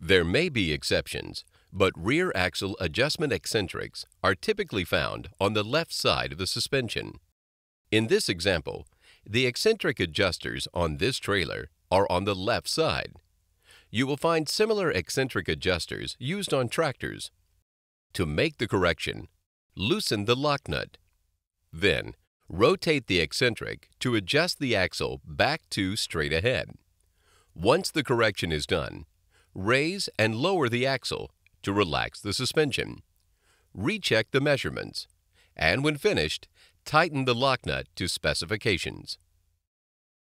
There may be exceptions, but rear axle adjustment eccentrics are typically found on the left side of the suspension. In this example, the eccentric adjusters on this trailer are on the left side. You will find similar eccentric adjusters used on tractors. To make the correction, loosen the lock nut. Then, rotate the eccentric to adjust the axle back to straight ahead. Once the correction is done, raise and lower the axle to relax the suspension. Recheck the measurements, and when finished, tighten the lock nut to specifications.